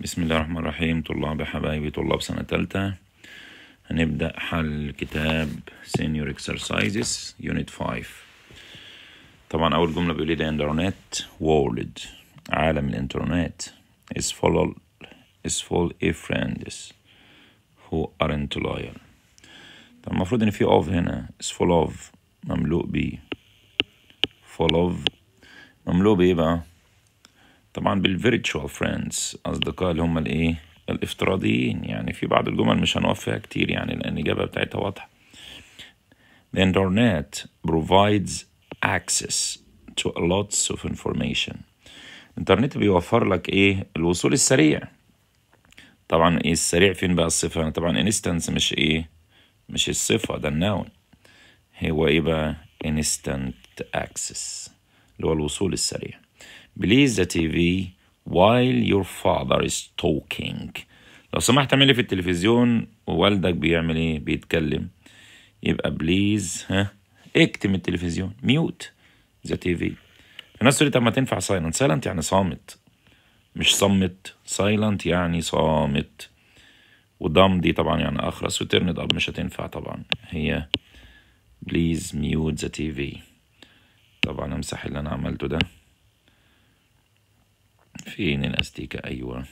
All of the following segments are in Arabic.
بسم الله الرحمن الرحيم طلاب حبايبي طلاب سنة تالتة هنبدأ حل كتاب سينيور اكسرسايزز يونت 5 طبعا أول جملة بيقول لي ده internet world عالم الإنترنت is full is full of friends who aren't loyal طب المفروض إن في of هنا is full of مملوء ب full of مملوء بإيه بقى؟ طبعا بالفيرتشوال فريندز اصدقاء اللي هم الايه الافتراضيين يعني في بعض الجمل مش هنقف فيها كتير يعني لان الاجابه بتاعتها واضحه The internet provides access to lots of information. الانترنت بيوفر لك ايه؟ الوصول السريع. طبعا ايه السريع فين بقى الصفة؟ يعني طبعا انستنس مش ايه؟ مش الصفة ده النون. هو ايه بقى؟ instant access اللي هو الوصول السريع. بليز ذا تي في while your father is talking لو سمحت اعمل في التلفزيون ووالدك بيعمل ايه بيتكلم يبقى بليز ها اكتم التلفزيون ميوت ذا تي في الناس تقول طب ما تنفع سايلنت سايلنت يعني صامت مش صمت سايلنت يعني صامت ودم دي طبعا يعني اخرس وترند اب مش هتنفع طبعا هي بليز ميوت ذا تي في طبعا امسح اللي انا عملته ده فين الاستيكة ايوه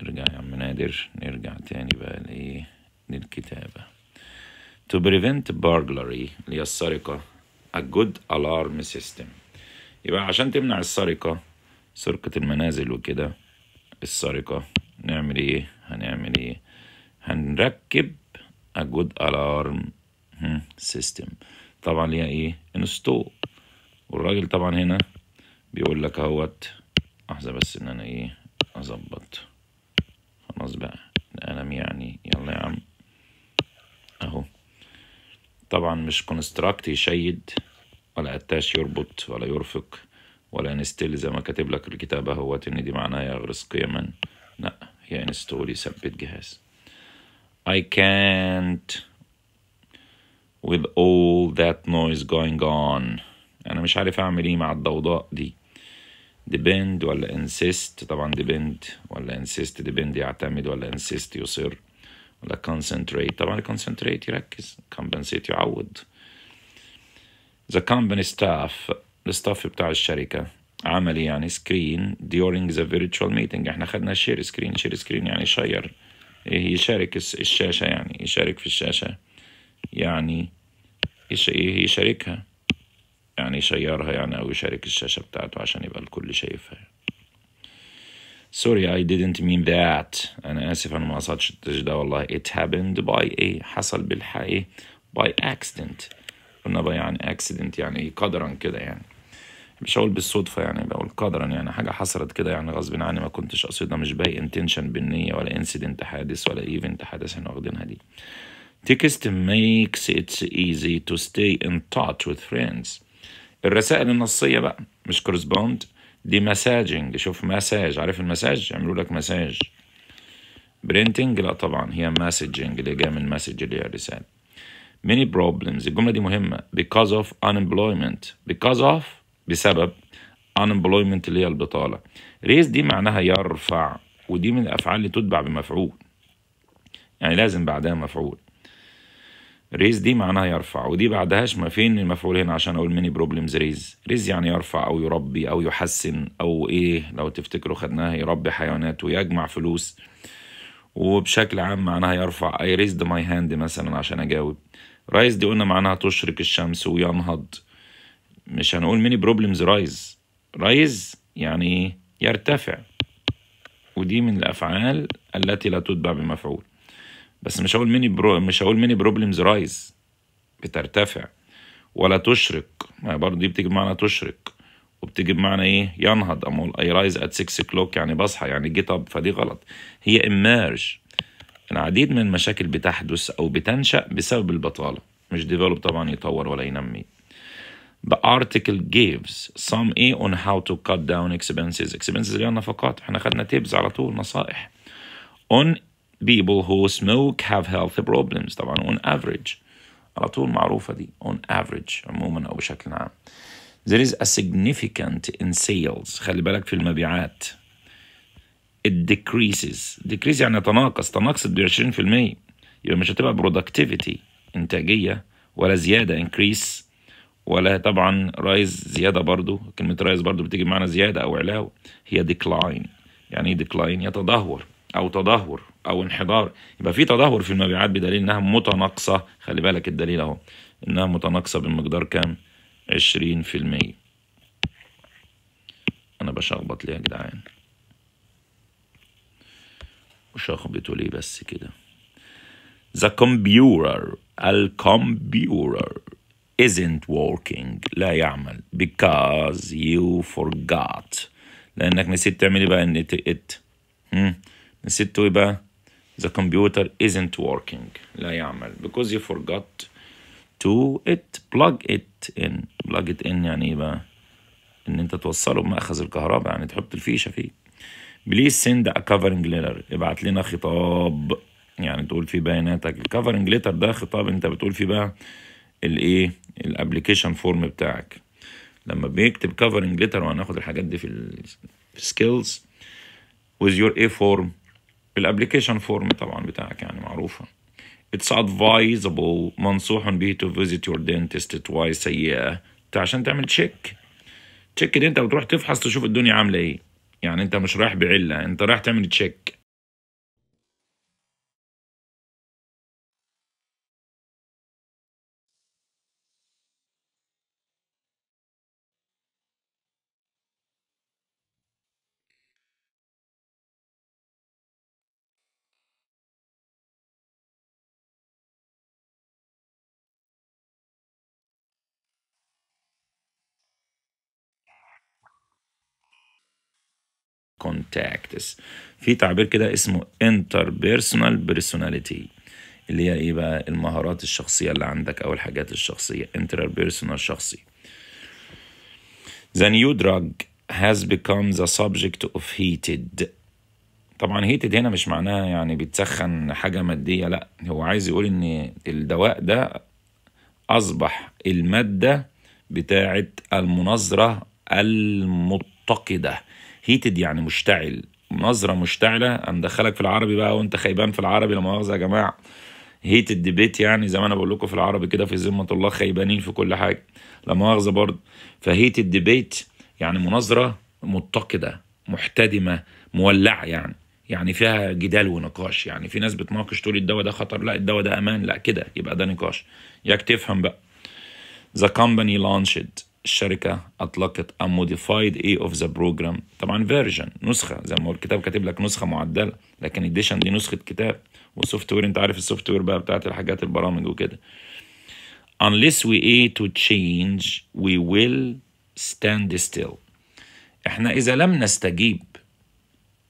ارجع يا عم نادر نرجع تاني بقى لايه للكتابة to prevent burglary اللي هي السرقة a good alarm system يبقى عشان تمنع السرقة سرقة المنازل وكده السرقة نعمل ايه هنعمل ايه هنركب a good alarm hmm، system طبعا ليها ايه انستول والراجل طبعا هنا بيقول لك اهوت لحظه بس ان انا ايه اظبط خلاص بقى القلم يعني يلا يا عم اهو طبعا مش كونستراكت يشيد ولا اتاش يربط ولا يرفق ولا انستل زي ما كاتب لك الكتاب اهوت ان دي معناها يغرس قيما لا هي انستول يثبت جهاز I can't with all that noise going on انا مش عارف اعمل ايه مع الضوضاء دي depend ولا insist طبعا depend ولا insist depend يعتمد ولا insist يصر ولا concentrate طبعا concentrate يركز compensate يعوض the company staff الستاف بتاع الشركة عملي يعني screen during the virtual meeting احنا خدنا share screen share screen يعني شير يشارك الشاشة يعني يشارك في الشاشة يعني يشاركها يعني يشيرها يعني أو يشارك الشاشة بتاعته عشان يبقى الكل شايفها يعني. اي didn't mean that أنا آسف أنا ما قصدتش ده والله it happened by a حصل بالحقيقة by accident قلنا بقى يعني accident يعني قدرا كده يعني مش هقول بالصدفة يعني بقول قدرا يعني حاجة حصلت كده يعني غصب عني ما كنتش قصدها مش باي intention بالنية ولا incident حادث ولا event حادث احنا واخدينها دي Text makes it easy to stay in touch with friends الرسائل النصيه بقى مش كورسبوند دي مساجنج شوف مساج عارف المساج يعملوا لك مساج برينتنج لا طبعا هي مسجنج اللي جايه من مسج اللي هي الرساله many problems الجمله دي مهمه because of unemployment because of بسبب unemployment اللي هي البطاله ريز دي معناها يرفع ودي من الافعال اللي تتبع بمفعول يعني لازم بعدها مفعول ريز دي معناها يرفع ودي بعدهاش ما فين المفعول هنا عشان اقول ميني بروبلمز ريز ريز يعني يرفع او يربي او يحسن او ايه لو تفتكروا خدناها يربي حيوانات ويجمع فلوس وبشكل عام معناها يرفع اي ريزد ماي هاند مثلا عشان اجاوب رايز دي قلنا معناها تشرق الشمس وينهض مش هنقول ميني بروبلمز رايز رايز يعني يرتفع ودي من الافعال التي لا تتبع بمفعول بس مش هقول ميني برو مش هقول ميني بروبلمز رايز بترتفع ولا تشرق ما برضه دي بتيجي بمعنى تشرق وبتيجي بمعنى ايه ينهض امول اي رايز ات 6 كلوك يعني بصحى يعني جيت اب فدي غلط هي اميرج العديد من المشاكل بتحدث او بتنشا بسبب البطاله مش ديفلوب طبعا يطور ولا ينمي The article gives some A on how to cut down expenses expenses اللي هي النفقات احنا خدنا تيبز على طول نصائح on people who smoke have health problems طبعا on average على طول معروفة دي on average عموما أو بشكل عام there is a significant in sales خلي بالك في المبيعات it decreases decrease يعني تناقص تناقصت ب 20% يبقى يعني مش هتبقى productivity إنتاجية ولا زيادة increase ولا طبعا رايز زيادة برضو كلمة رايز برضو بتيجي بمعنى زيادة أو علاوة هي decline يعني إيه decline يتدهور او تدهور او انحدار يبقى في تدهور في المبيعات بدليل انها متناقصه خلي بالك الدليل اهو انها متناقصه بمقدار كام 20% انا بشخبط ليه يا جدعان وشخبطه ليه بس كده The computer الكمبيوتر isn't working لا يعمل because you forgot لانك نسيت تعمل إيه بقى ان it, it. Hmm? نسيته يبقى the computer isn't working لا يعمل because you forgot to it plug it in plug it in يعني يبقى إيه ان انت توصله بمأخذ الكهرباء يعني تحط الفيشه فيه بليز send a covering letter ابعت لنا خطاب يعني تقول فيه بياناتك الكفرنج ليتر ده خطاب انت بتقول فيه بقى الايه الابلكيشن فورم بتاعك لما بيكتب كفرنج ليتر وهناخد الحاجات دي في السكيلز with your A form الابلكيشن فورم طبعا بتاعك يعني معروفه It's advisable منصوح به to visit your dentist twice a year عشان تعمل تشيك تشيك دي انت بتروح تفحص تشوف الدنيا عامله ايه يعني انت مش رايح بعله انت رايح تعمل تشيك تاكتس في تعبير كده اسمه interpersonal personality اللي هي ايه بقى المهارات الشخصية اللي عندك او الحاجات الشخصية interpersonal شخصي The new drug has become the subject of heated طبعا هيتد هنا مش معناها يعني بتسخن حاجة مادية لا هو عايز يقول ان الدواء ده أصبح المادة بتاعة المناظرة المتقدة هيتد يعني مشتعل نظرة مشتعلة هندخلك في العربي بقى وانت خيبان في العربي لما مؤاخذة يا جماعة هيت الديبيت يعني زي ما انا بقول لكم في العربي كده في ذمة الله خيبانين في كل حاجة لا مؤاخذة برضه فهيت الديبيت يعني مناظرة متقدة محتدمة مولعة يعني يعني فيها جدال ونقاش يعني في ناس بتناقش تقول الدواء ده خطر لا الدواء ده امان لا كده يبقى ده نقاش ياك تفهم بقى The company launched الشركة أطلقت a modified A of the program طبعا version نسخة زي ما هو الكتاب كاتب لك نسخة معدلة لكن اديشن دي نسخة كتاب والسوفت وير أنت عارف السوفت وير بقى بتاعت الحاجات البرامج وكده unless we A to change we will stand still احنا إذا لم نستجيب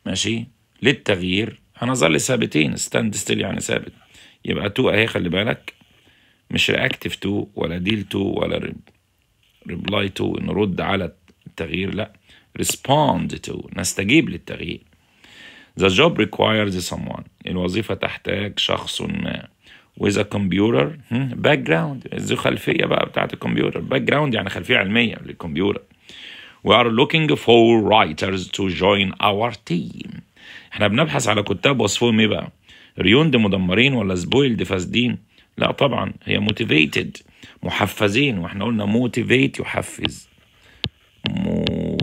ماشي للتغيير هنظل ثابتين ستاند ستيل يعني ثابت يبقى تو اهي خلي بالك مش reactive to ولا ديل to ولا ريبلاي تو نرد على التغيير لا respond to نستجيب للتغيير The job requires someone الوظيفة تحتاج شخص ما with a computer باك جراوند ذو خلفية بقى بتاعة الكمبيوتر باك جراوند يعني خلفية علمية للكمبيوتر We are looking for writers to join our team احنا بنبحث على كتاب وصفهم ايه بقى؟ ريوند مدمرين ولا سبويلد فاسدين؟ لا طبعا هي موتيفيتد محفزين واحنا قلنا موتيفيت يحفز موتيفيت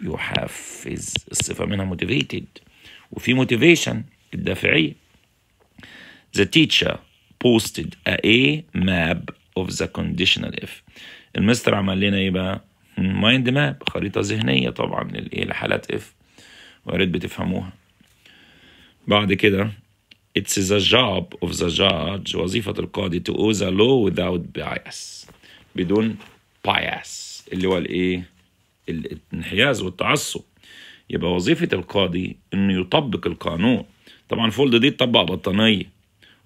يحفز الصفه منها موتيفيتد وفي موتيفيشن الدافعيه the teacher posted a map of the conditional if المستر عمل لنا ايه بقى مايند ماب خريطه ذهنيه طبعا للايه لحالات اف ويا ريت بتفهموها بعد كده It's the job of the judge وظيفة القاضي to owe the law without bias بدون bias اللي هو الايه؟ الانحياز والتعصب يبقى وظيفة القاضي انه يطبق القانون طبعا فولد دي تطبق بطانية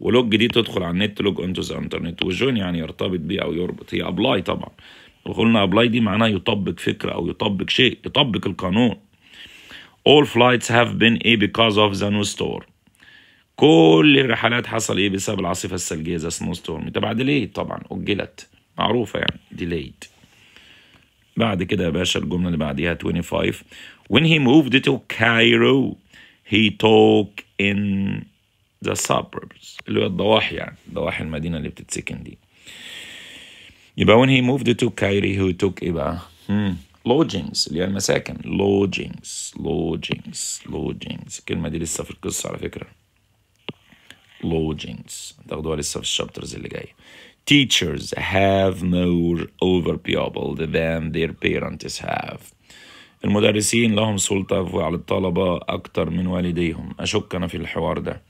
ولوج دي تدخل على النت لوج انتو ذا انترنت وجوين يعني يرتبط بيه او يربط هي ابلاي طبعا وقلنا ابلاي دي معناها يطبق فكرة او يطبق شيء يطبق القانون All flights have been A because of the new store كل الرحلات حصل ايه بسبب العاصفه الثلجيه ذا سنو ستورم بعد ديليد طبعا اجلت معروفه يعني ديليد بعد كده يا باشا الجمله اللي بعديها 25 when he moved to Cairo he took in the suburbs اللي هو الضواحي يعني ضواحي المدينه اللي بتتسكن دي يبقى when he moved to Cairo he took ايه بقى؟ hmm. lodgings اللي هي المساكن lodgings lodgings lodgings الكلمه دي لسه في القصه على فكره slogans هتاخدوها لسه في الشابترز اللي جايه teachers have more over people than their parents have المدرسين لهم سلطة على الطلبة أكتر من والديهم أشك أنا في الحوار ده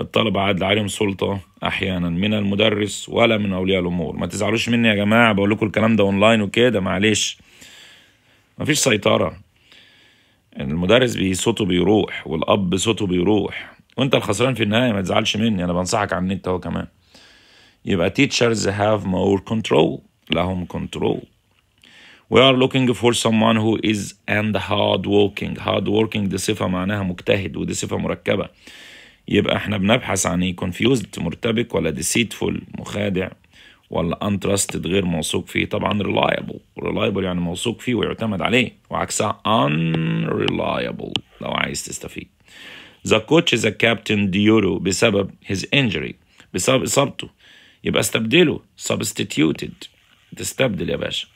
الطلبة عاد عليهم سلطة أحيانا من المدرس ولا من أولياء الأمور ما تزعلوش مني يا جماعة بقول لكم الكلام ده أونلاين وكده معلش ما فيش سيطرة المدرس صوته بيروح والأب صوته بيروح وانت الخسران في النهايه ما تزعلش مني انا بنصحك على النت اهو كمان يبقى teachers have more control لهم control We are looking for someone who is and hard working hard working دي صفة معناها مجتهد ودي صفة مركبة يبقى احنا بنبحث عن ايه confused مرتبك ولا deceitful مخادع ولا untrusted غير موثوق فيه طبعا reliable reliable يعني موثوق فيه ويعتمد عليه وعكسها unreliable لو عايز تستفيد The coach is a captain ديورو بسبب his injury بسبب إصابته يبقى استبدله substituted تستبدل يا باشا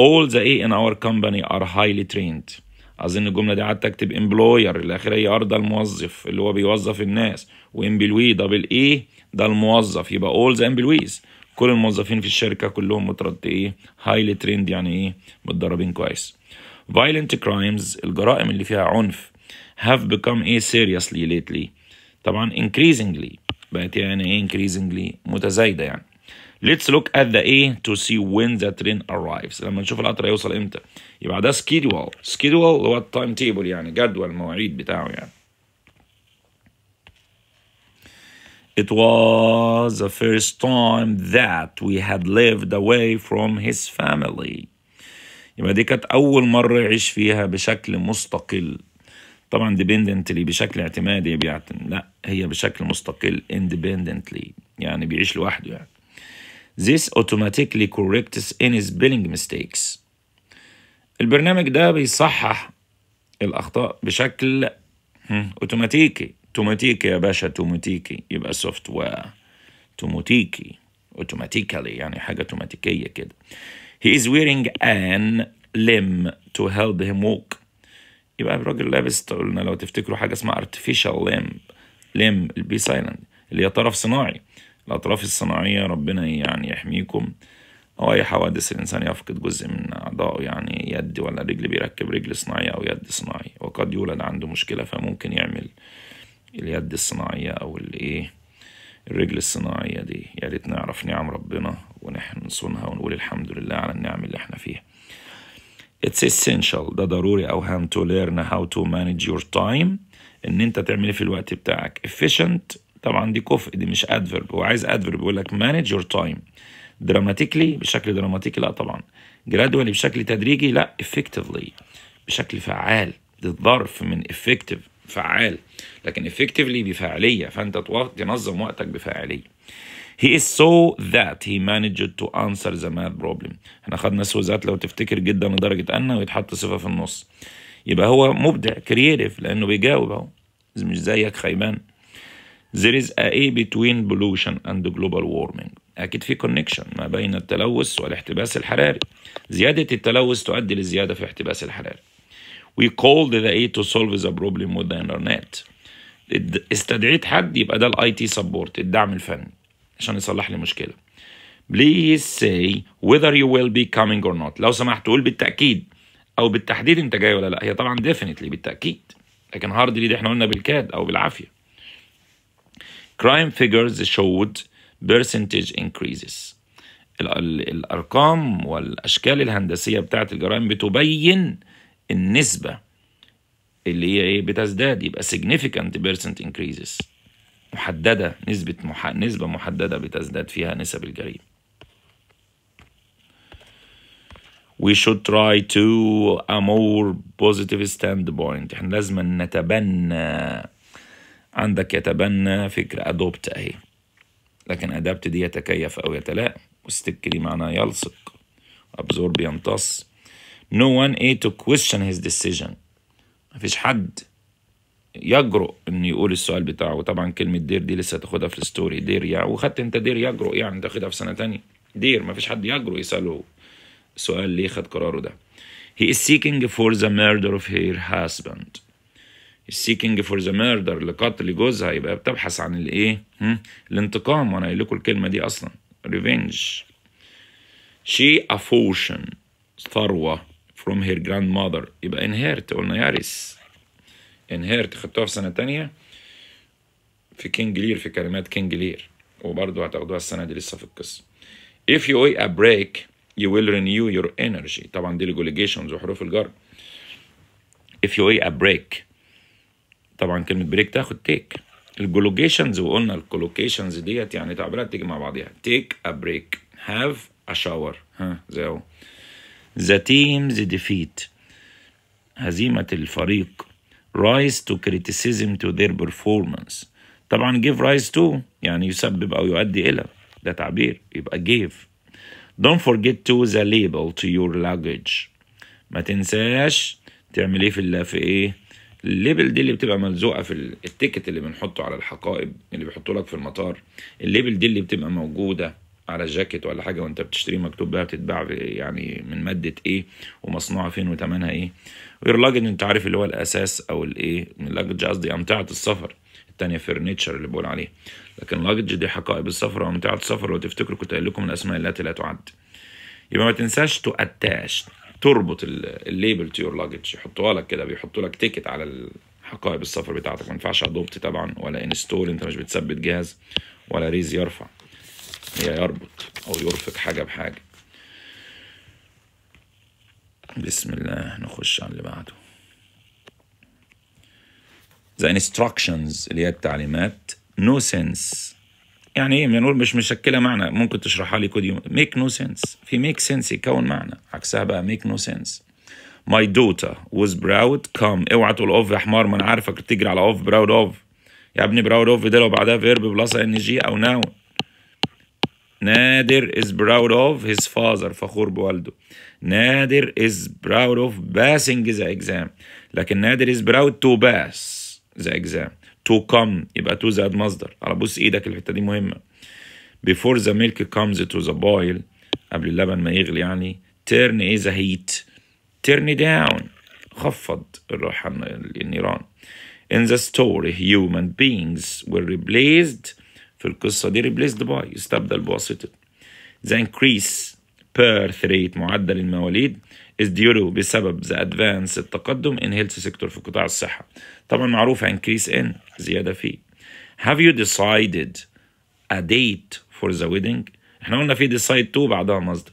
All the A in our company are highly trained أظن الجملة دي قعدت أكتب employer الآخرية أر ده الموظف اللي هو بيوظف الناس وإمبلوي دبل اي ده الموظف يبقى all the employees كل الموظفين في الشركة كلهم مترد إيه highly trained يعني إيه متدربين كويس violent crimes الجرائم اللي فيها عنف have become a seriously lately طبعا increasingly بقت يعني ايه increasingly متزايده يعني Let's look at the A to see when the train arrives. لما نشوف القطر هيوصل امتى. يبقى ده schedule. schedule هو التايم تيبل يعني جدول المواعيد بتاعه يعني. It was the first time that we had lived away from his family. يبقى دي كانت أول مرة يعيش فيها بشكل مستقل. طبعا ديبندنتلي بشكل اعتمادي بيعتم لا هي بشكل مستقل independently يعني بيعيش لوحده يعني This automatically corrects any spelling mistakes البرنامج ده بيصحح الأخطاء بشكل أوتوماتيكي اوتوماتيكي يا باشا اوتوماتيكي يبقى سوفت وير اوتوماتيكي اوتوماتيكالي يعني حاجة اوتوماتيكية كده He is wearing an limb to help him walk يبقى الراجل لابس قلنا لو تفتكروا حاجه اسمها ارتفيشال ليم ليم البي سايلنت اللي هي طرف صناعي الاطراف الصناعيه ربنا يعني يحميكم او اي حوادث الانسان يفقد جزء من اعضائه يعني يد ولا رجل بيركب رجل صناعيه او يد صناعي وقد يولد عنده مشكله فممكن يعمل اليد الصناعيه او الايه الرجل الصناعيه دي يا ريت نعرف نعم ربنا ونحن نصونها ونقول الحمد لله على النعم اللي احنا فيها it's essential ده ضروري او هام to learn how to manage your time إن أنت تعمل إيه في الوقت بتاعك efficient طبعا دي كفء دي مش adverb هو عايز adverb بيقول لك manage your time dramatically بشكل دراماتيكي لا طبعا gradually بشكل تدريجي لا effectively بشكل فعال ده الظرف من effective فعال لكن effectively بفاعلية فأنت تنظم وقتك بفاعلية He is so that he managed to answer the math problem احنا خدنا سو ذات لو تفتكر جدا لدرجة أن ويتحط صفة في النص يبقى هو مبدع كرييتيف لأنه بيجاوب أهو مش زيك خيبان There is a A between pollution and global warming. أكيد في كونكشن ما بين التلوث والاحتباس الحراري. زيادة التلوث تؤدي لزيادة في الاحتباس الحراري. We called the A to solve the problem with the internet. استدعيت حد يبقى ده الاي تي سبورت الدعم الفني. عشان يصلح لي مشكله بليز سي whether you will be coming or not لو سمحت قول بالتاكيد او بالتحديد انت جاي ولا لا هي طبعا ديفينتلي بالتاكيد لكن هاردلي دي احنا قلنا بالكاد او بالعافيه crime figures showed percentage increases الارقام والاشكال الهندسيه بتاعه الجرائم بتبين النسبه اللي هي ايه بتزداد يبقى significant percent increases محددة نسبة مح... نسبة محددة بتزداد فيها نسب الجريمة we should try to a more positive standpoint احنا لازم نتبنى عندك يتبنى فكر ادوبت اهي لكن ادابت دي يتكيف او يتلائم وستك دي معناها يلصق absorb يمتص no one ate to question his decision مفيش حد يجرؤ انه يقول السؤال بتاعه طبعا كلمه دير دي لسه تاخدها في الستوري دير يعني وخدت انت دير يجرؤ يعني تاخدها في سنه تانية دير ما فيش حد يجرؤ يساله سؤال ليه خد قراره ده he is seeking for the murder of her husband seeking for the murder لقتل جوزها يبقى بتبحث عن الايه الانتقام وانا قايل لكم الكلمه دي اصلا revenge she a fortune ثروه from her grandmother يبقى inherit قلنا يرث انهيرت خدتوها في سنه تانية في كينج لير في كلمات كينج لير وبرضه هتاخدوها السنه دي لسه في القصه if you wait a break you will renew your energy طبعا دي الجوليجيشنز وحروف الجر if you wait a break طبعا كلمه بريك تاخد تيك الجولوجيشنز وقلنا الكولوكيشنز ديت يعني تعبيرات تيجي مع بعضيها take a break have a shower ها زي اهو the team's defeat هزيمة الفريق rise to criticism to their performance طبعا give rise to يعني يسبب أو يؤدي إلى ده تعبير يبقى give don't forget to the label to your luggage ما تنساش تعمل ايه في في ايه الليبل دي اللي بتبقى ملزوقه في التيكت اللي بنحطه على الحقائب اللي بيحطوا لك في المطار الليبل دي اللي بتبقى موجوده على جاكيت ولا حاجه وانت بتشتريه مكتوب بقى بتتباع يعني من ماده ايه ومصنوعه فين وتمنها ايه ويور لاجج انت عارف اللي هو الاساس او الايه لاجج قصدي امتعه السفر التانية فرنتشر اللي بقول عليه لكن لاجج دي حقائب السفر وامتعه السفر لو تفتكروا كنت قايل لكم الاسماء التي لا تعد يبقى ما تنساش تو اتاش تربط الليبل تو يور لاجج يحطوها لك كده بيحطوا لك تيكت على حقائب السفر بتاعتك ما ينفعش ادوبت طبعا ولا انستول انت مش بتثبت جهاز ولا ريز يرفع هي يربط او يرفق حاجه بحاجه بسم الله نخش على اللي بعده The instructions اللي هي التعليمات no sense يعني ايه بنقول مش مشكله معنى ممكن تشرحها لي كود يوم ميك نو سنس في ميك سنس يكون معنى عكسها بقى ميك نو سنس ماي دوتا was proud come اوعى تقول اوف يا حمار ما انا عارفك بتجري على اوف براود اوف يا ابني براود اوف ده لو بعدها فيرب بلس ان جي او ناون نادر is proud of his father فخور بوالده نادر is proud of passing the exam لكن نادر is proud to pass the exam to come يبقى to زاد مصدر على بص ايدك الحته دي مهمه before the milk comes to the boil قبل اللبن ما يغلي يعني turn is a heat turn down خفض الروح النيران in the story human beings were replaced في القصة دي replaced by يستبدل بواسطة the increase birth rate معدل المواليد is due بسبب the advance التقدم in health sector في قطاع الصحة طبعا معروفة increase in زيادة في have you decided a date for the wedding احنا قلنا في decide to بعدها مصدر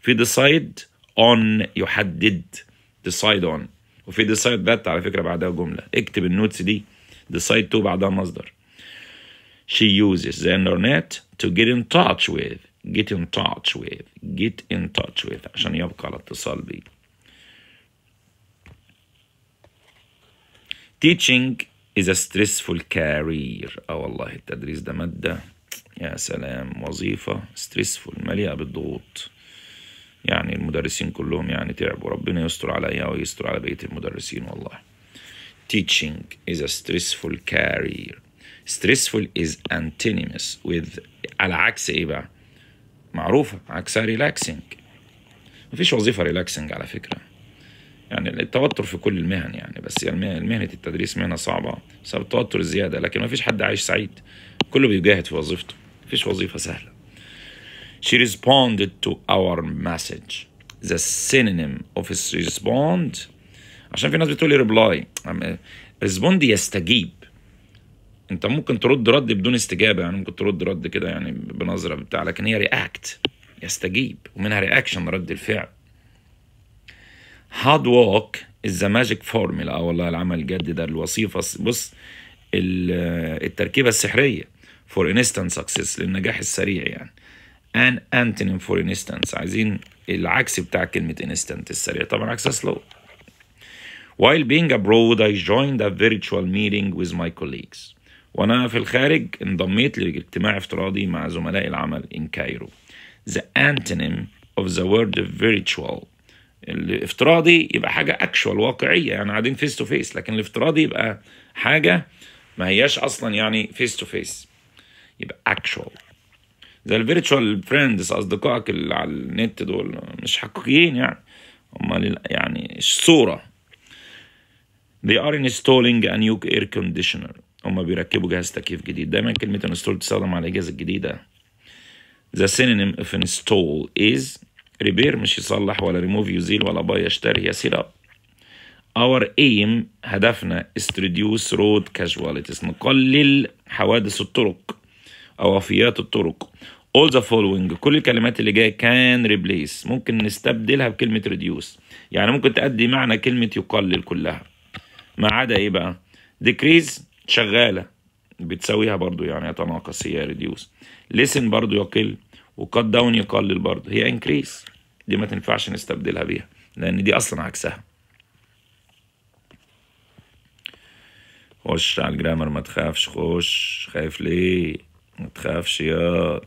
في decide on يحدد decide on وفي decide that على فكرة بعدها جملة اكتب النوتس دي decide to بعدها مصدر she uses the internet to get in touch with get in touch with get in touch with عشان يبقى على اتصال بي teaching is a stressful career اه والله التدريس ده مادة يا سلام وظيفة stressful مليئة بالضغوط يعني المدرسين كلهم يعني تعبوا ربنا يستر عليا ويستر على بقية المدرسين والله teaching is a stressful career stressful is antonymous with على عكس ايه بقى معروفة عكسها relaxing مفيش وظيفة relaxing على فكرة يعني التوتر في كل المهن يعني بس يعني مهنة التدريس مهنة صعبة بسبب التوتر الزيادة لكن مفيش حد عايش سعيد كله بيجاهد في وظيفته مفيش وظيفة سهلة She responded to our message the synonym of his respond عشان في ناس بتقول لي reply respond يستجيب انت ممكن ترد رد بدون استجابه يعني ممكن ترد رد كده يعني بنظره بتاع لكن هي رياكت يستجيب ومنها رياكشن رد الفعل هارد ووك از ذا ماجيك فورمولا اه والله العمل الجد ده الوصيفه بص التركيبه السحريه فور انستنت سكسس للنجاح السريع يعني ان انتونيم فور انستنت عايزين العكس بتاع كلمه انستنت السريع طبعا عكسها سلو While being abroad, I joined a virtual meeting with my colleagues. وانا في الخارج انضميت لاجتماع افتراضي مع زملاء العمل in Cairo the antonym of the word virtual الافتراضي يبقى حاجة اكشوال واقعية يعني قاعدين فيس تو فيس لكن الافتراضي يبقى حاجة ما هياش اصلا يعني فيس تو فيس يبقى اكشوال زي الفيرتشوال فريندز اصدقائك اللي على النت دول مش حقيقيين يعني هم يعني الصورة They are installing a new air conditioner هما بيركبوا جهاز تكييف جديد دايما كلمة انستول تستخدم على الأجهزة الجديدة The synonym of install is repair مش يصلح ولا remove يزيل ولا buy يشتري يسير up Our aim هدفنا is to reduce road casualties نقلل حوادث الطرق أو وفيات الطرق all the following كل الكلمات اللي جايه can replace ممكن نستبدلها بكلمه reduce يعني ممكن تأدي معنى كلمه يقلل كلها ما عدا ايه بقى decrease شغالة بتساويها برضو يعني يتناقص هي ريديوس لسن برضو يقل وقد داون يقلل برضو هي انكريس دي ما تنفعش نستبدلها بيها لان دي اصلا عكسها خش على الجرامر ما تخافش خش خايف ليه ما تخافش يا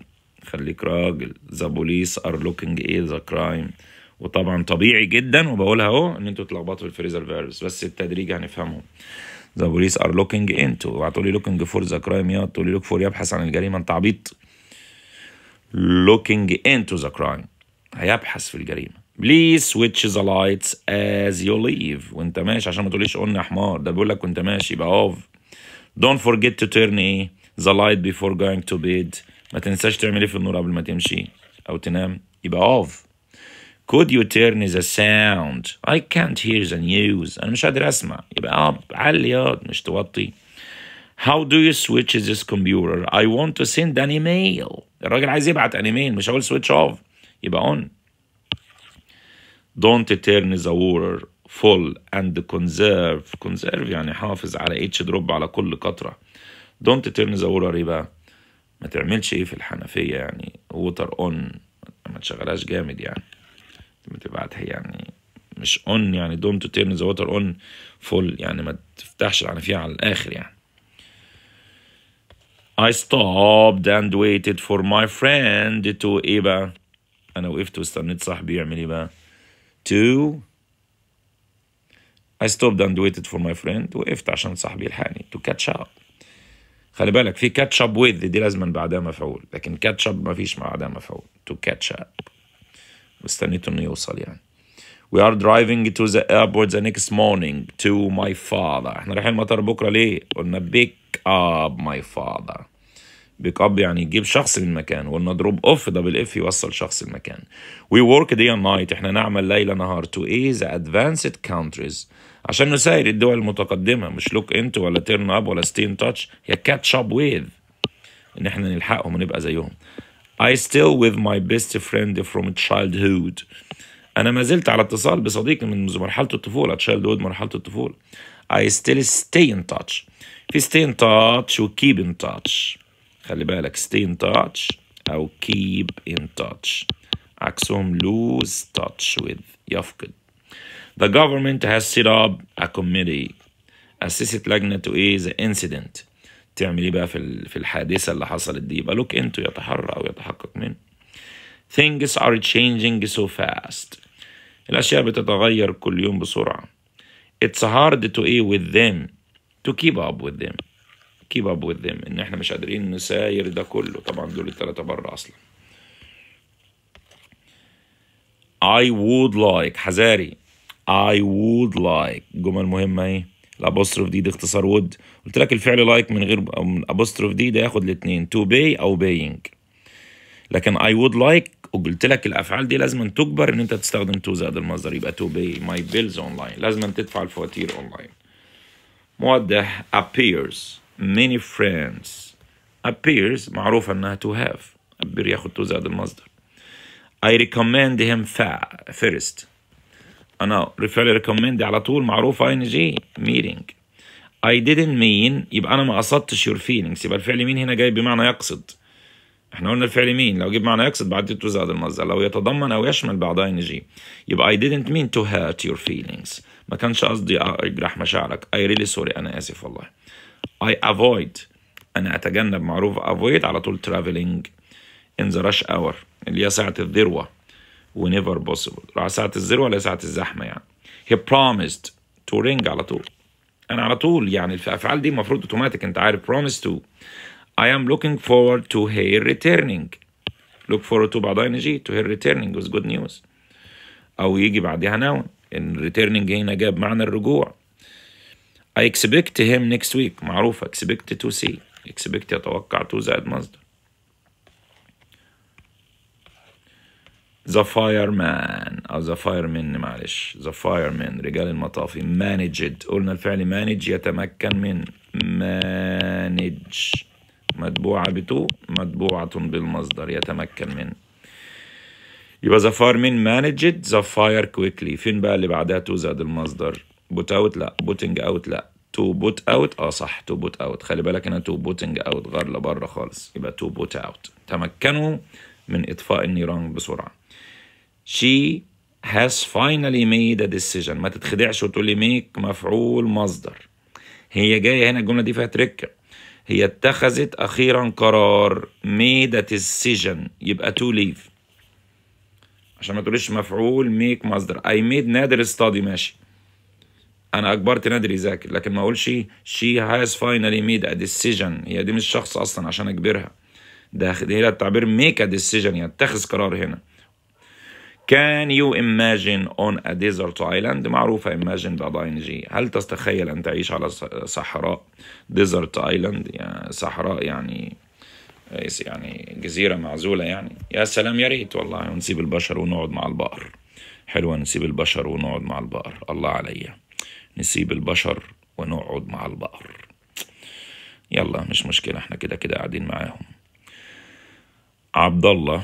خليك راجل ذا بوليس ار looking ايه ذا كرايم وطبعا طبيعي جدا وبقولها اهو ان انتوا تلخبطوا في الفريزر فيروس بس التدريج هنفهمهم the police are looking into بعتوا لي looking for the crime يا تقولي look for يبحث عن الجريمه انت عبيط looking into the crime هيبحث في الجريمه please switch the lights as you leave وانت ماشي عشان ما تقوليش قلنا حمار ده بيقول لك وانت ماشي يبقى اوف don't forget to turn the light before going to bed ما تنساش تعمل ايه في النور قبل ما تمشي او تنام يبقى اوف could you turn the sound I can't hear the news أنا مش قادر أسمع يبقى أب علي ياض مش توطي How do you switch this computer I want to send an email الراجل عايز يبعت an email مش هقول switch off يبقى on Don't turn the water full and conserve conserve يعني حافظ على اتش دروب على كل قطرة Don't turn the water يبقى ما تعملش ايه في الحنفية يعني water on ما تشغلهاش جامد يعني ما تبعتها هي يعني مش اون يعني دونت تيرن ذا واتر اون فول يعني ما تفتحش فيها على الاخر يعني I stopped and waited for my friend to ايه بقى انا وقفت واستنيت صاحبي يعمل ايه بقى to I stopped and waited for my friend وقفت عشان صاحبي يلحقني to catch up خلي بالك في catch up with دي لازما بعدها مفعول لكن catch up ما فيش بعدها مفعول to catch up واستنيته انه يوصل يعني We are driving to the airport the next morning to my father احنا رايحين المطار بكره ليه؟ قلنا بيك اب ماي فاذر. بيك اب يعني يجيب شخص من مكان وقلنا دروب اوف دبل اف يوصل شخص المكان وي work دي and نايت احنا نعمل ليل نهار تو ايه ذا ادفانسد كونتريز عشان نساير الدول المتقدمه مش لوك انت ولا تيرن اب ولا ستين تاتش هي كاتش اب ويز ان احنا نلحقهم ونبقى زيهم I still with my best friend from childhood أنا ما زلت على اتصال بصديق من منذ مرحلة الطفولة childhood مرحلة الطفولة I still stay in touch في stay in touch و keep in touch خلي بالك stay in touch أو keep in touch عكسهم lose touch with يفقد The government has set up a committee أسست لجنة to ease the incident تعمل ايه بقى في في الحادثه اللي حصلت دي يبقى لوك انتو يتحرى او يتحقق منه things are changing so fast الاشياء بتتغير كل يوم بسرعه it's hard to ايه with them to keep up with them keep up with them ان احنا مش قادرين نساير ده كله طبعا دول الثلاثه بره اصلا I would like حذاري I would like جمل مهمة ايه الابوستروف دي, دي اختصار وود قلت لك الفعل لايك like من غير او من ابوستروف دي ده ياخد الاثنين تو باي او باينج لكن اي وود لايك وقلت لك الافعال دي لازم تجبر ان انت تستخدم تو زائد المصدر يبقى تو بي ماي بيلز اون لاين لازم تدفع الفواتير اون لاين موضح appears many friends appears معروفه انها تو هاف ابير ياخد تو زائد المصدر I recommend him first انا ريفيرال ريكومند على طول معروف اي ان جي ميتنج اي didn't mean يبقى انا ما قصدتش يور فيلينجز يبقى الفعل مين هنا جاي بمعنى يقصد احنا قلنا الفعل مين لو جه معنى يقصد بعد تو زاد المصدر لو يتضمن او يشمل بعد اي ان جي يبقى اي didn't mean to hurt your feelings ما كانش قصدي اجرح مشاعرك اي ريلي سوري انا اسف والله اي افويد انا اتجنب معروف افويد على طول ترافيلينج ان ذا رش اور اللي هي ساعة الذروة whenever possible راح ساعة الذروة ولا ساعة الزحمة يعني he promised to ring على طول انا على طول يعني الافعال دي المفروض اوتوماتيك انت عارف promise to I am looking forward to her returning look forward to بعدها نجي to her returning with good news او يجي بعدها noun ان returning هنا جاب معنى الرجوع I expect him next week معروفة expect to see expect يتوقع to زائد مصدر ذا فاير مان او ذا فاير مان معلش ذا فاير مان رجال المطافي مانجد قلنا الفعل مانج يتمكن من مانج متبوعة بتو متبوعة بالمصدر يتمكن من يبقى ذا فاير مان مانجد ذا فاير كويكلي فين بقى اللي بعدها تو زاد المصدر بوت اوت لا بوتنج اوت لا تو بوت اوت اه صح تو بوت اوت خلي بالك انا تو بوتنج اوت غير لبره خالص يبقى تو بوت اوت تمكنوا من اطفاء النيران بسرعه she has finally made a decision ما تتخدعش وتقول لي make مفعول مصدر هي جاية هنا الجملة دي فيها تركة هي اتخذت أخيرا قرار made a decision يبقى to leave عشان ما تقوليش مفعول make مصدر I made نادر study ماشي أنا أجبرت نادر يذاكر لكن ما أقولش she has finally made a decision هي دي مش شخص أصلا عشان أجبرها ده هي التعبير make a decision اتخذ قرار هنا Can you imagine on a desert island معروفة imagine بعد جي هل تستخيل أن تعيش على صحراء desert island يعني صحراء يعني يعني جزيرة معزولة يعني يا سلام يا ريت والله ونسيب البشر ونقعد مع البقر حلوة نسيب البشر ونقعد مع البقر الله عليا نسيب البشر ونقعد مع البقر يلا مش مشكلة احنا كده كده قاعدين معاهم عبد الله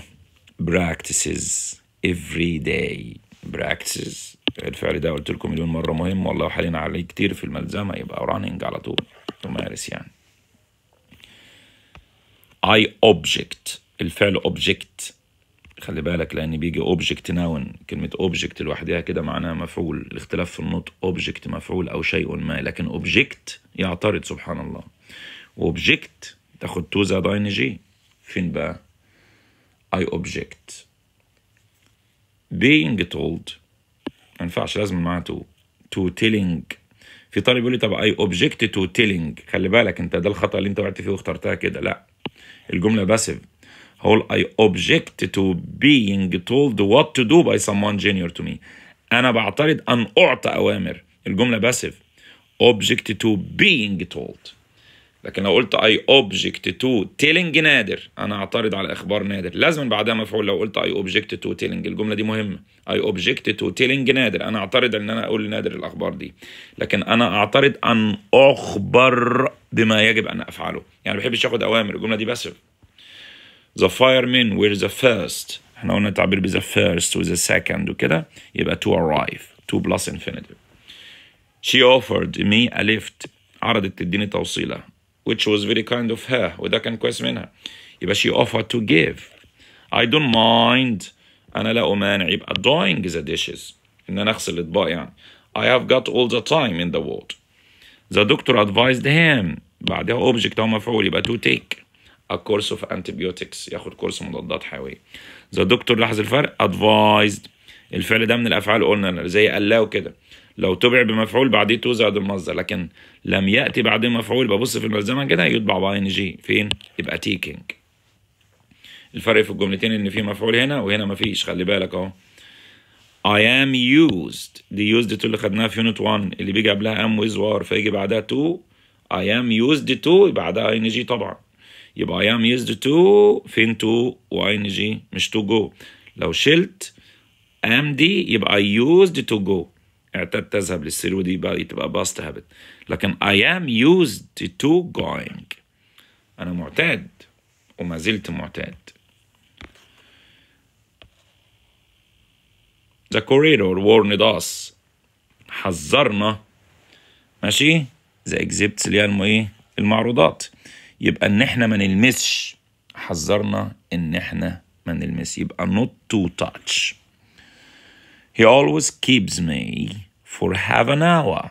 practices every day براكتسز الفعل ده قلت لكم مليون مره مهم والله حاليا عليه كتير في الملزمه يبقى راننج على طول تمارس يعني I object الفعل object خلي بالك لان بيجي اوبجكت ناون كلمه اوبجكت لوحدها كده معناها مفعول الاختلاف في النطق اوبجكت مفعول او شيء ما لكن اوبجكت يعترض سبحان الله واوبجكت تاخد تو زائد اي جي فين بقى اي اوبجكت being told ما ينفعش لازم معاه to to telling في طالب يقول لي طب اي اوبجيكت تو تيلينج خلي بالك انت ده الخطا اللي انت وقعت فيه واخترتها كده لا الجمله باسيف هقول اي اوبجيكت تو being told وات تو دو باي someone جينيور تو مي انا بعترض ان اعطى اوامر الجمله باسيف اوبجيكت تو being told لكن لو قلت اي اوبجكت تو تيلينج نادر انا اعترض على اخبار نادر لازم بعدها مفعول لو قلت اي اوبجكت تو تيلينج الجمله دي مهمه اي اوبجكت تو تيلينج نادر انا اعترض ان انا اقول نادر الاخبار دي لكن انا اعترض ان اخبر بما يجب ان افعله يعني ما بحبش اخد اوامر الجمله دي باسف the firemen were the first احنا قلنا التعبير ب the first و the second وكده يبقى to arrive to plus infinitive she offered me a lift عرضت تديني توصيله which was very kind of her وده كان كويس منها يبقى she offered to give I don't mind أنا لا أمانع يبقى doing the dishes إن أنا أغسل الأطباق يعني I have got all the time in the world The doctor advised him بعدها object أو مفعول يبقى to take a course of antibiotics ياخد كورس مضادات حيوية The doctor لاحظ الفرق advised الفعل ده من الأفعال قلنا زي قال له كده لو تبع بمفعول بعديه توزع ده المصدر لكن لم ياتي بعديه مفعول ببص في الملزمه كده يطبع باي ان جي فين يبقى تيكينج الفرق في الجملتين ان في مفعول هنا وهنا ما فيش خلي بالك اهو I am used دي used to اللي خدناها في يونت 1 اللي بيجي قبلها am with war فيجي بعدها تو I am used to يبقى بعدها جي طبعا يبقى I am used to فين تو واي ان جي مش تو جو لو شلت am دي يبقى I used to go اعتدت تذهب للسيرو دي بقى تبقى باست هابت لكن I am used to going أنا معتاد وما زلت معتاد The corridor warned us حذرنا ماشي the exhibits اللي هي ايه المعروضات يبقى ان احنا ما نلمسش حذرنا ان احنا ما نلمس يبقى not to touch He always keeps me for half an hour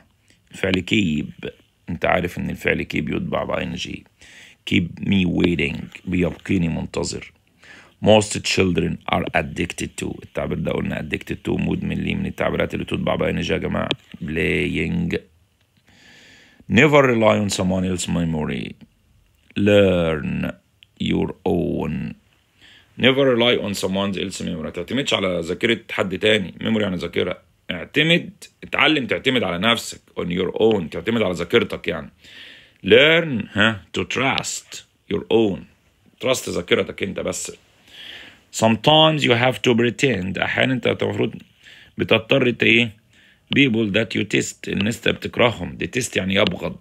الفعل keep انت عارف ان الفعل keep يتبع ب ing keep me waiting بيبقيني منتظر most children are addicted to التعبير ده قلنا addicted to مدمن ليه من التعبيرات اللي تتبع ب ing يا جماعة playing never rely on someone else's memory learn your own never rely on someone else memory ما تعتمدش على ذاكره حد تاني ميموري يعني ذاكره اعتمد اتعلم تعتمد على نفسك on your own تعتمد على ذاكرتك يعني learn ها to trust your own trust ذاكرتك انت بس sometimes you have to pretend احيانا انت المفروض بتضطر ايه people that you test الناس انت بتكرههم detest يعني يبغض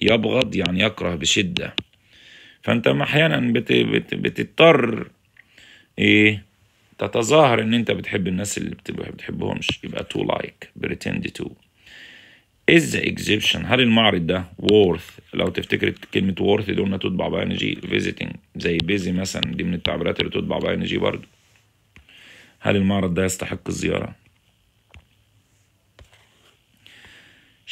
يبغض يعني يكره بشده فانت احيانا بت بت بتضطر ايه تتظاهر ان انت بتحب الناس اللي بتحبهمش يبقى تو لايك بريتند تو از اكزيبشن هل المعرض ده وورث لو تفتكر كلمة وورث دي قلنا تطبع باي ان جي فيزيتنج زي بيزي مثلا دي من التعبيرات اللي تطبع باي ان جي برضه هل المعرض ده يستحق الزيارة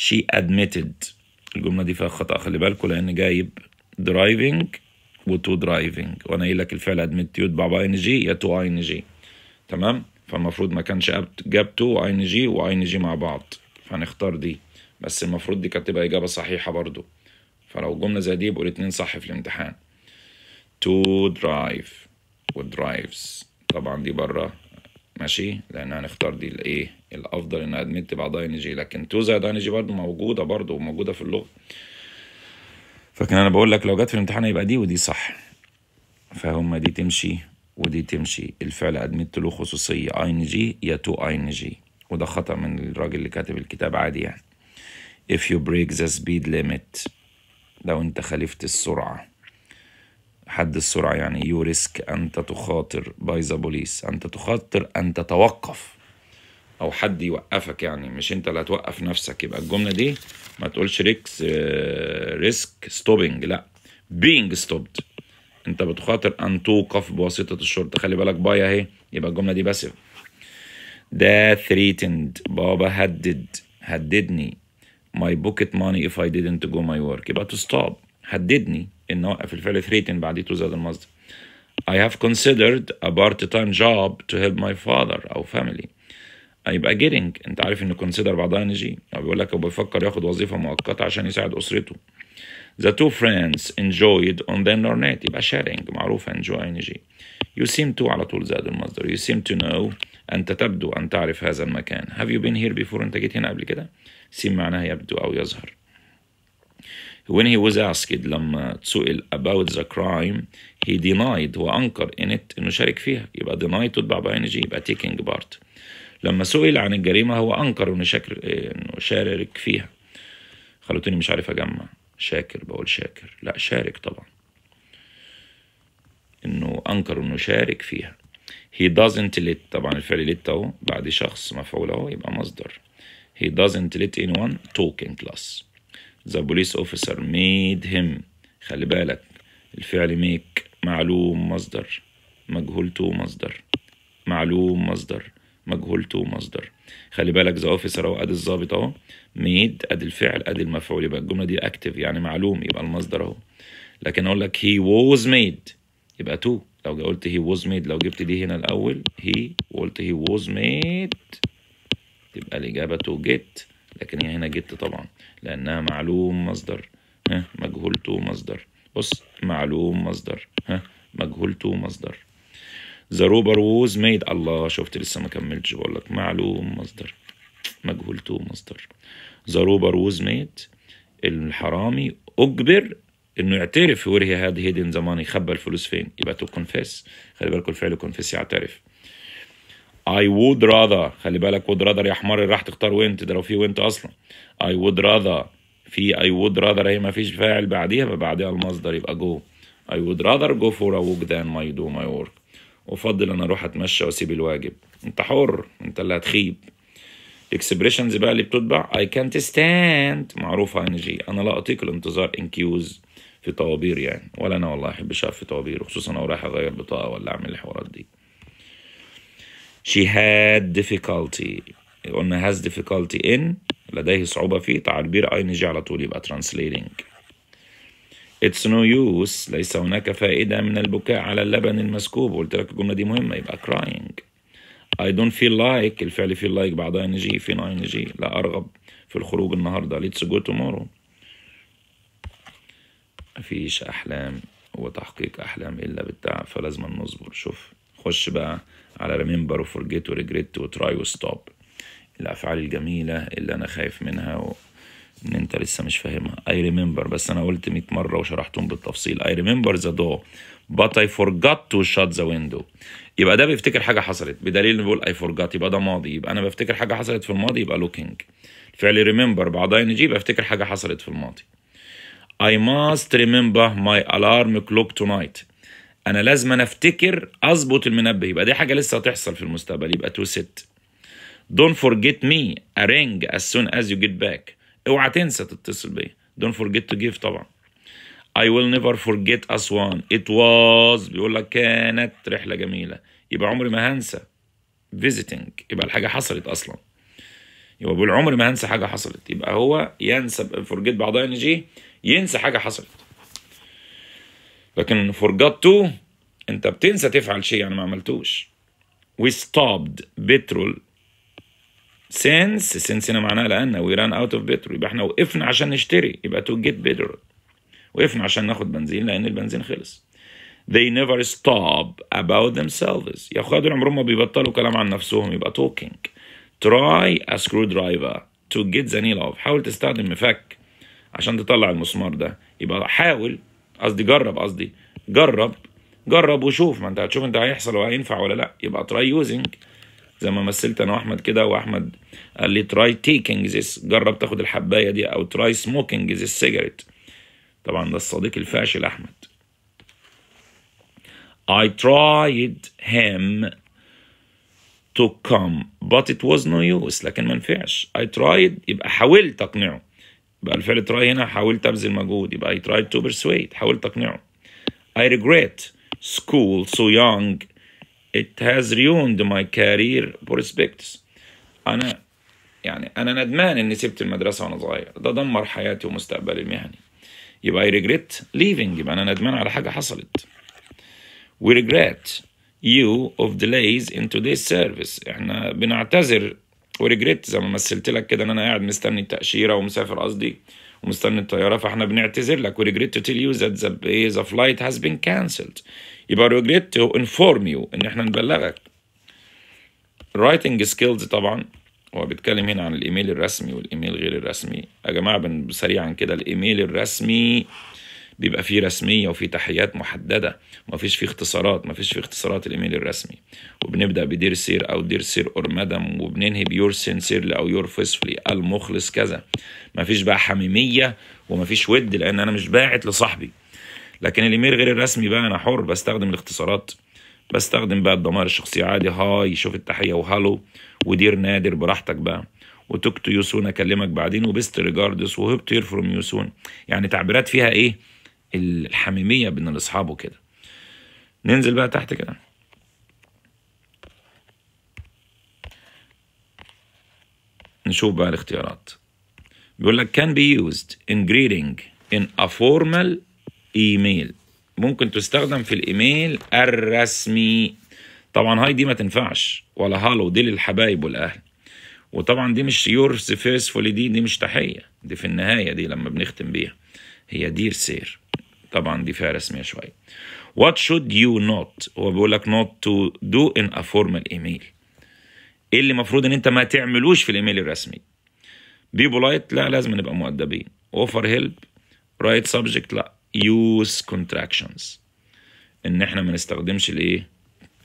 she admitted الجملة دي فيها خطأ خلي بالكم لأن جايب درايفنج وتو درايفنج وانا قايل لك الفعل ادمنتيود بعد اي ان جي يا تو اي ان جي تمام فالمفروض ما كانش جاب تو اي ان جي واي ان جي مع بعض فهنختار دي بس المفروض دي كانت تبقى اجابه صحيحه برضو فلو جمله زي دي يبقوا الاتنين صح في الامتحان تو درايف ودرايفز طبعا دي بره ماشي لان هنختار دي الايه الافضل ان ادمت بعد اي ان جي لكن تو زائد اي ان جي برضو موجوده برضو موجوده في اللغه فكان انا بقول لك لو جت في الامتحان يبقى دي ودي صح فهم دي تمشي ودي تمشي الفعل ادمت له خصوصيه اي ان جي يا تو اي ان جي وده خطا من الراجل اللي كاتب الكتاب عادي يعني if you break the speed limit لو انت خالفت السرعه حد السرعه يعني you risk انت تخاطر by the police انت تخاطر ان تتوقف او حد يوقفك يعني مش انت اللي هتوقف نفسك يبقى الجمله دي ما تقولش ريكس آه، ريسك ستوبنج لا بينج ستوبد انت بتخاطر ان توقف بواسطه الشرطه خلي بالك باي اهي يبقى الجمله دي باسف ده ثريتند بابا هدد هددني my pocket money if I didn't go my work يبقى to stop هددني ان اوقف الفعل ثريتن بعديه تو زاد المصدر I have considered a part-time job to help my father أو family هيبقى جيرنج انت عارف ان كونسيدر بعدها جي هو بيقول لك هو بيفكر ياخد وظيفه مؤقته عشان يساعد اسرته The two friends enjoyed on their net يبقى sharing معروفة enjoy energy You seem to على طول زاد المصدر You seem to know أنت تبدو أن تعرف هذا المكان Have you been here before أنت جيت هنا قبل كده seem معناها يبدو أو يظهر When he was asked لما تسئل about the crime he denied وأنكر in it إنه شارك فيها يبقى denied تتبع by energy يبقى taking part لما سئل عن الجريمة هو أنكر إنه شاكر إنه شارك فيها خلوتني مش عارف أجمع شاكر بقول شاكر لا شارك طبعا إنه أنكر إنه شارك فيها he doesn't let طبعا الفعل let أهو بعد شخص مفعول أهو يبقى مصدر he doesn't let anyone talk in class the police officer made him خلي بالك الفعل make معلوم مصدر مجهولته مصدر معلوم مصدر مجهول تو مصدر خلي بالك ذا اوفيسر اهو ادي الظابط اهو ميد ادي الفعل ادي المفعول يبقى الجمله دي اكتف يعني معلوم يبقى المصدر اهو لكن اقول لك هي ووز ميد يبقى تو لو قلت هي ووز ميد لو جبت دي هنا الاول هي وقلت هي ووز ميد تبقى الاجابه تو جيت لكن هي هنا جيت طبعا لانها معلوم مصدر ها مجهول تو مصدر بص معلوم مصدر ها مجهول تو مصدر ذا روبر ووز ميد الله شفت لسه ما كملتش بقول لك معلوم مصدر مجهول تو مصدر ذا روبر ووز ميد الحرامي اجبر انه يعترف وير هي هاد هيدن زمان يخبى الفلوس فين يبقى تو كونفيس خلي بالك الفعل كونفيس يعترف اي وود راذر خلي بالك وود راذر يا حمار راح تختار وينت ده لو في وينت اصلا اي وود راذر في اي وود راذر هي ما فيش فاعل بعديها بعديها المصدر يبقى جو اي وود راذر جو فور ا ووك ذان ماي دو ماي work أفضل أن أروح أتمشى وأسيب الواجب أنت حر أنت اللي هتخيب الاكسبريشنز بقى اللي بتتبع اي كانت ستاند معروفة ان جي أنا لا أطيق الانتظار ان كيوز في طوابير يعني ولا أنا والله أحبش أقف في طوابير خصوصا لو رايح أغير بطاقة ولا أعمل الحوارات دي she had difficulty قلنا has difficulty in لديه صعوبة في تعبير اي على طول يبقى translating اتس نو use ليس هناك فائدة من البكاء على اللبن المسكوب قلت لك الجملة دي مهمة يبقى crying I don't feel like الفعل feel like بعد ING في فين ان جي لا أرغب في الخروج النهاردة let's go tomorrow مفيش أحلام وتحقيق أحلام إلا بالتعب فلازم نصبر شوف خش بقى على remember و forget و regret و try و stop الأفعال الجميلة اللي أنا خايف منها و... ان انت لسه مش فاهمها I remember بس انا قلت 100 مره وشرحتهم بالتفصيل I remember the door but I forgot to shut the window يبقى ده بيفتكر حاجه حصلت بدليل بيقول I forgot يبقى ده ماضي يبقى انا بفتكر حاجه حصلت في الماضي يبقى looking فعل remember اي نجي بفتكر حاجه حصلت في الماضي I must remember my alarm clock tonight انا لازم أنا افتكر اظبط المنبه يبقى دي حاجه لسه هتحصل في المستقبل يبقى to set Don't forget me, a ring as soon as you get back. اوعى تنسى تتصل بيا don't forget to give طبعا I will never forget أسوان it was بيقول لك كانت رحلة جميلة يبقى عمري ما هنسى visiting يبقى الحاجة حصلت أصلا يبقى بيقول عمري ما هنسى حاجة حصلت يبقى هو ينسى forget بعضها ان جي يعني إيه؟ ينسى حاجة حصلت لكن forgot to انت بتنسى تفعل شيء يعني ما عملتوش we stopped petrol سينس سينس هنا معناها لأن وي ران اوت اوف بترول يبقى احنا وقفنا عشان نشتري يبقى تو جيت بترول وقفنا عشان ناخد بنزين لأن البنزين خلص they never stop about themselves يا أخويا دول عمرهم ما بيبطلوا كلام عن نفسهم يبقى talking try a screwdriver to get the needle off حاول تستخدم مفك عشان تطلع المسمار ده يبقى حاول قصدي جرب قصدي جرب جرب وشوف ما انت هتشوف انت هيحصل وهينفع ولا لا يبقى try using زي ما مثلت انا واحمد كده واحمد قال لي تراي تيكينج ذس جرب تاخد الحبايه دي او تراي سموكينج ذس سيجاريت طبعا ده الصديق الفاشل احمد I tried him to come but it was no use لكن ما نفعش I tried يبقى حاولت اقنعه يبقى الفعل تراي هنا حاولت ابذل مجهود يبقى I tried to persuade حاولت اقنعه I regret school so young it has ruined my career prospects انا يعني انا ندمان اني سبت المدرسه وانا صغير ده دمر حياتي ومستقبلي المهني يبقى I regret leaving يبقى انا ندمان على حاجه حصلت we regret you of delays in today's service احنا بنعتذر regret زي ما مثلت لك كده ان انا قاعد مستني التاشيره ومسافر قصدي ومستني الطياره فاحنا بنعتذر لك وريجريت تو تيل يو ذات ذا ذا فلايت هاز بين كانسلد يبقى regret to inform you ان احنا نبلغك writing skills طبعا هو بيتكلم هنا عن الايميل الرسمي والايميل غير الرسمي يا جماعه سريعا كده الايميل الرسمي بيبقى فيه رسميه وفيه تحيات محدده فيش فيه اختصارات مفيش فيه اختصارات الايميل الرسمي وبنبدا بدير سير او دير سير اور مدام وبننهي بيور سينسيرلي او يور فيسفلي المخلص كذا مفيش بقى حميميه ومفيش ود لان انا مش باعت لصاحبي لكن الايميل غير الرسمي بقى انا حر بستخدم الاختصارات بستخدم بقى الضمائر الشخصيه عادي هاي شوف التحيه وهالو ودير نادر براحتك بقى وتوك تو يوسون اكلمك بعدين وبست ريجاردس وهوب تير فروم يوسون يعني تعبيرات فيها ايه الحميميه بين الاصحاب وكده ننزل بقى تحت كده نشوف بقى الاختيارات بيقول لك can be used in greeting in a formal ايميل ممكن تستخدم في الايميل الرسمي طبعا هاي دي ما تنفعش ولا هالو دي للحبايب والاهل وطبعا دي مش سيفيس فيرسفولي دي دي مش تحيه دي في النهايه دي لما بنختم بيها هي دير سير طبعا دي فيها رسميه شويه وات شود يو نوت هو بيقول لك نوت تو دو ان a formal ايميل ايه اللي المفروض ان انت ما تعملوش في الايميل الرسمي بي بولايت لا لازم نبقى مؤدبين اوفر هيلب رايت subject لا use contractions ان احنا ما نستخدمش الايه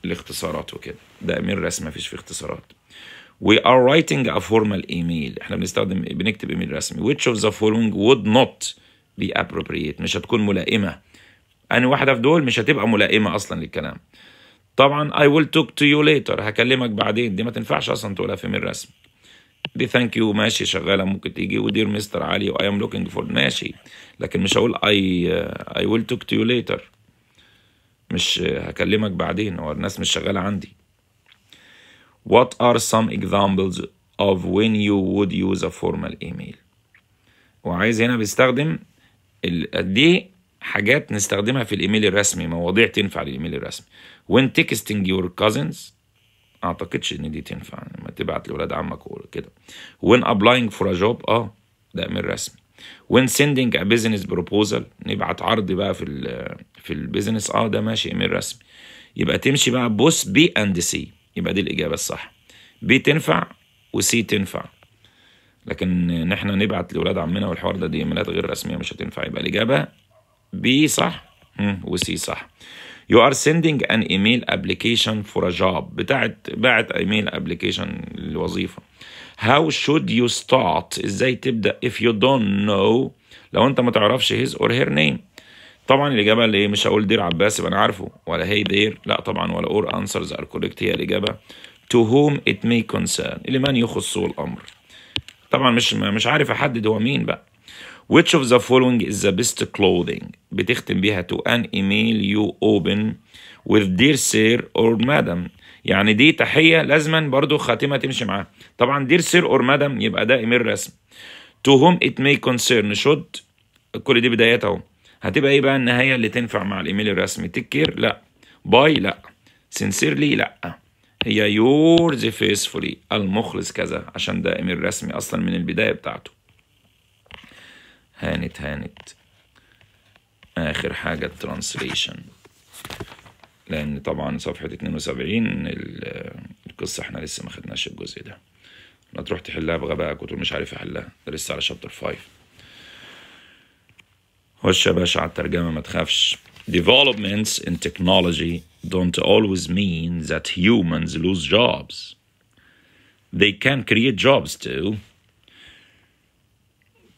الاختصارات وكده ده امير رسمي ما فيش فيه اختصارات we are writing a formal email احنا بنستخدم بنكتب ايميل رسمي which of the following would not be appropriate مش هتكون ملائمه انا واحده في دول مش هتبقى ملائمه اصلا للكلام طبعا I will talk to you later هكلمك بعدين دي ما تنفعش اصلا تقولها في ايميل رسمي دي ثانك يو ماشي شغاله ممكن تيجي ودير مستر علي واي ام لوكينج فور ماشي لكن مش هقول اي اي ويل توك تو يو ليتر مش هكلمك بعدين هو الناس مش شغاله عندي وات ار some اكزامبلز اوف وين يو وود يوز ا فورمال ايميل وعايز هنا بيستخدم قد ايه حاجات نستخدمها في الايميل الرسمي مواضيع تنفع للايميل الرسمي when texting your cousins اعتقدش ان دي تنفع لما تبعت لاولاد عمك وكده وين ابلاينج فور ا جوب اه ده امر رسمي وين سيندينج ا بزنس بروبوزال نبعت عرض بقى في الـ في البيزنس اه ده ماشي ايميل رسمي يبقى تمشي بقى بوس بي اند سي يبقى دي الاجابه الصح بي تنفع وسي تنفع لكن ان احنا نبعت لاولاد عمنا والحوار ده دي ايميلات غير رسميه مش هتنفع يبقى الاجابه بي صح وسي صح You are sending an email application for a job. بتاعت بعت ايميل ابلكيشن لوظيفه. How should you start? ازاي تبدا if you don't know لو انت ما تعرفش هيز اور هير نيم طبعا الاجابه اللي مش هقول دير عباس يبقى انا عارفه ولا هي دير لا طبعا ولا اور انسرز ار كوريكت هي الاجابه تو هوم ات مي كونسيرن لمن يخصه الامر طبعا مش مش عارف احدد هو مين بقى which of the following is the best clothing بتختم بيها to an email you open with dear sir or madam يعني دي تحية لازما برضو خاتمة تمشي معاها طبعا dear sir or madam يبقى ده ايميل رسمي to whom it may concern should كل دي بدايات اهو هتبقى ايه بقى النهاية اللي تنفع مع الايميل الرسمي تكير لا باي لا sincerely لا هي yours faithfully المخلص كذا عشان ده ايميل رسمي اصلا من البداية بتاعته هانت هانت آخر حاجة الترانسليشن لأن طبعا صفحة 72 القصة احنا لسه ما خدناش الجزء ده ما تروح تحلها بغبائك وتقول مش عارف احلها ده لسه على شابتر 5 خش يا باشا على الترجمة ما تخافش Developments in technology don't always mean that humans lose jobs. They can create jobs too.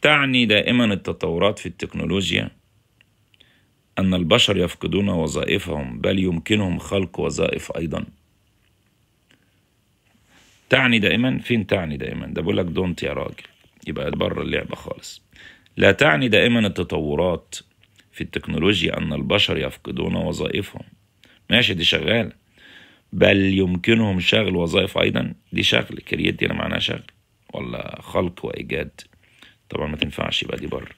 تعني دائما التطورات في التكنولوجيا أن البشر يفقدون وظائفهم بل يمكنهم خلق وظائف أيضا تعني دائما فين تعني دائما ده بقول لك دونت يا راجل يبقى بره اللعبة خالص لا تعني دائما التطورات في التكنولوجيا أن البشر يفقدون وظائفهم ماشي دي شغالة بل يمكنهم شغل وظائف أيضا دي شغل كريت دي يعني معناها شغل ولا خلق وإيجاد طبعا ما تنفعش يبقى دي بره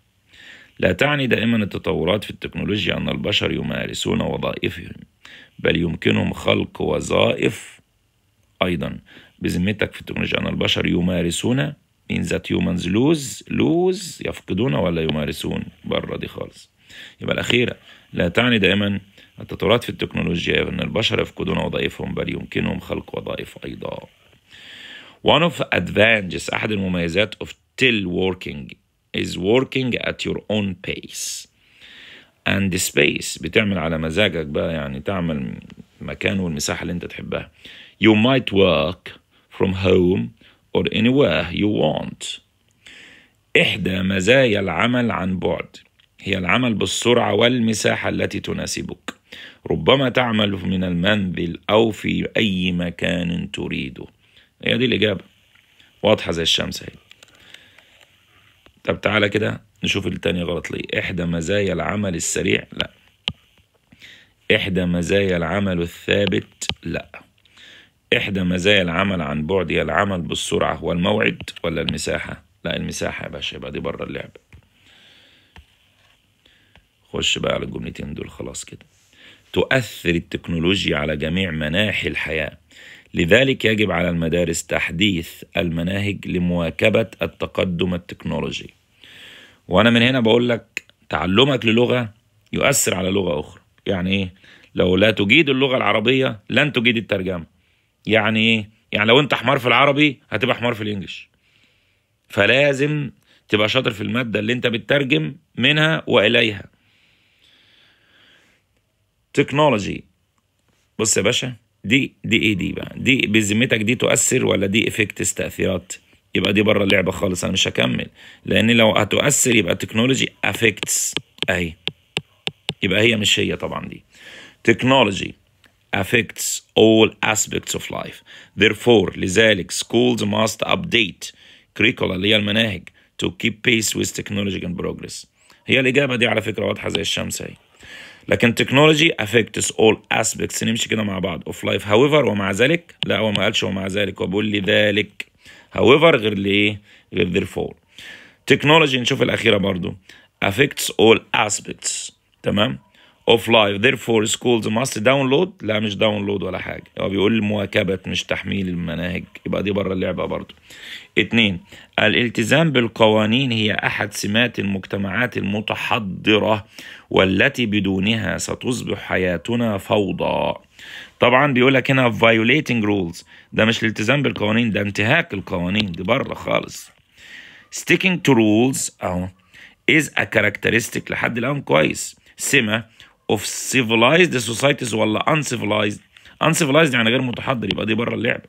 لا تعني دائما التطورات في التكنولوجيا أن البشر يمارسون وظائفهم بل يمكنهم خلق وظائف أيضا بذمتك في التكنولوجيا أن البشر يمارسون من ذات humans لوز لوز يفقدون ولا يمارسون بره دي خالص يبقى الأخيرة لا تعني دائما التطورات في التكنولوجيا أن البشر يفقدون وظائفهم بل يمكنهم خلق وظائف أيضا One of advantages أحد المميزات of still working is working at your own pace and space بتعمل على مزاجك بقى يعني تعمل المكان والمساحة اللي انت تحبها you might work from home or anywhere you want إحدى مزايا العمل عن بعد هي العمل بالسرعة والمساحة التي تناسبك ربما تعمل من المنزل أو في أي مكان تريده هي دي الإجابة واضحة زي الشمس هي طب تعالى كده نشوف التانية غلط ليه إحدى مزايا العمل السريع لا إحدى مزايا العمل الثابت لا إحدى مزايا العمل عن بعد هي العمل بالسرعة والموعد ولا المساحة لا المساحة يا باشا يبقى دي بره اللعبه خش بقى على الجملتين دول خلاص كده تؤثر التكنولوجيا على جميع مناحي الحياة لذلك يجب على المدارس تحديث المناهج لمواكبة التقدم التكنولوجي وأنا من هنا بقول لك تعلمك للغة يؤثر على لغة أخرى يعني إيه؟ لو لا تجيد اللغة العربية لن تجيد الترجمة يعني إيه؟ يعني لو أنت حمار في العربي هتبقى حمار في الإنجليش فلازم تبقى شاطر في المادة اللي أنت بتترجم منها وإليها تكنولوجي بص يا باشا دي دي ايه دي بقى دي بذمتك دي تؤثر ولا دي افكت تاثيرات يبقى دي بره اللعبه خالص انا مش هكمل لان لو هتؤثر يبقى تكنولوجي افكتس اهي يبقى هي مش هي طبعا دي تكنولوجي affects all aspects of life. Therefore, لذلك schools must update curricula اللي هي المناهج to keep pace with technology and progress. هي الإجابة دي على فكرة واضحة زي الشمس أهي. لكن تكنولوجي افكتس اول اسبيكتس نمشي كده مع بعض اوف لايف هاويفر ومع ذلك لا هو ما قالش ومع ذلك هو بيقول لذلك هاويفر غير ليه غير ذير فور تكنولوجي نشوف الاخيره برضو افكتس اول اسبيكتس تمام اوف لايف therefore schools must download لا مش داونلود ولا حاجه هو بيقول مواكبه مش تحميل المناهج يبقى دي بره اللعبه برضه اتنين الالتزام بالقوانين هي احد سمات المجتمعات المتحضره والتي بدونها ستصبح حياتنا فوضى طبعا بيقول لك هنا violating rules ده مش الالتزام بالقوانين ده انتهاك القوانين دي بره خالص sticking to rules اهو is a characteristic لحد الان كويس سمه of civilized societies ولا uncivilized uncivilized يعني غير متحضر يبقى دي بره اللعبه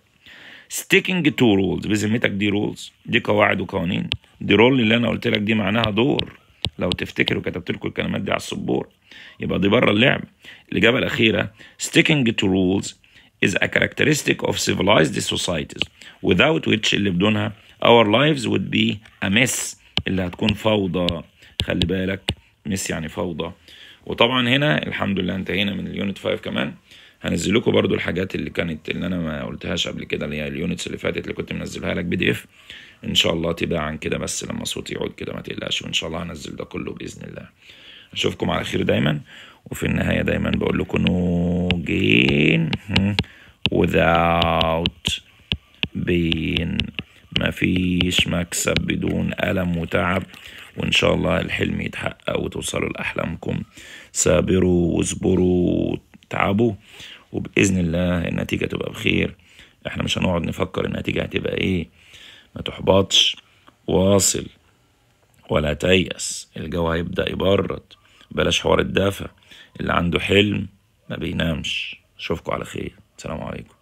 sticking to rules بذمتك دي rules دي قواعد وقوانين دي رول اللي انا قلت لك دي معناها دور لو تفتكروا كتبت لكم الكلمات دي على السبور يبقى دي بره اللعب الاجابه الاخيره sticking to rules is a characteristic of civilized societies without which اللي بدونها our lives would be a mess اللي هتكون فوضى خلي بالك مس يعني فوضى وطبعا هنا الحمد لله انتهينا من اليونت 5 كمان هنزل لكم برضو الحاجات اللي كانت اللي انا ما قلتهاش قبل كده اللي هي اليونتس اللي فاتت اللي كنت منزلها لك بي دي اف ان شاء الله تباعا كده بس لما صوتي يقعد كده ما تقلقش وان شاء الله هنزل ده كله باذن الله اشوفكم على خير دايما وفي النهايه دايما بقول لكم نو جين without بين مفيش مكسب بدون ألم وتعب وإن شاء الله الحلم يتحقق وتوصلوا لأحلامكم صابروا واصبروا وتعبوا وبإذن الله النتيجة تبقى بخير احنا مش هنقعد نفكر النتيجة هتبقى ايه ما تحبطش واصل ولا تيأس الجو هيبدأ يبرد بلاش حوار الدافع اللي عنده حلم ما بينامش اشوفكم على خير السلام عليكم